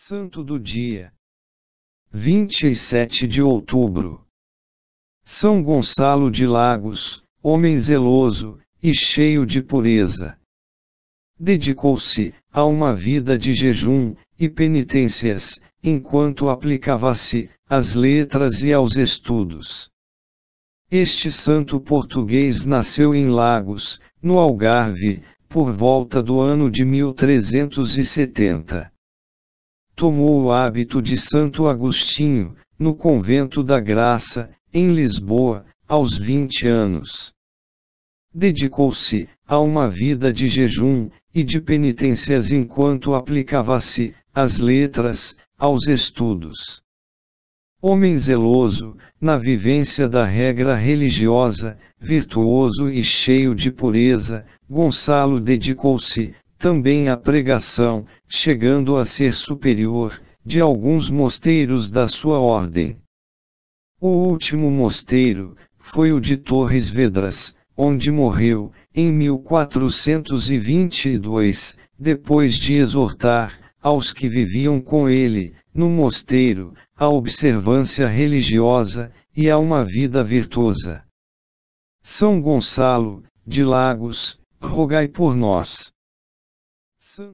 Santo do Dia 27 de Outubro São Gonçalo de Lagos, homem zeloso e cheio de pureza. Dedicou-se a uma vida de jejum e penitências, enquanto aplicava-se às letras e aos estudos. Este santo português nasceu em Lagos, no Algarve, por volta do ano de 1370 tomou o hábito de Santo Agostinho, no convento da Graça, em Lisboa, aos 20 anos. Dedicou-se a uma vida de jejum e de penitências enquanto aplicava-se às letras, aos estudos. Homem zeloso, na vivência da regra religiosa, virtuoso e cheio de pureza, Gonçalo dedicou-se também a pregação, chegando a ser superior, de alguns mosteiros da sua ordem. O último mosteiro, foi o de Torres Vedras, onde morreu, em 1422, depois de exortar, aos que viviam com ele, no mosteiro, à observância religiosa, e a uma vida virtuosa. São Gonçalo, de Lagos, rogai por nós.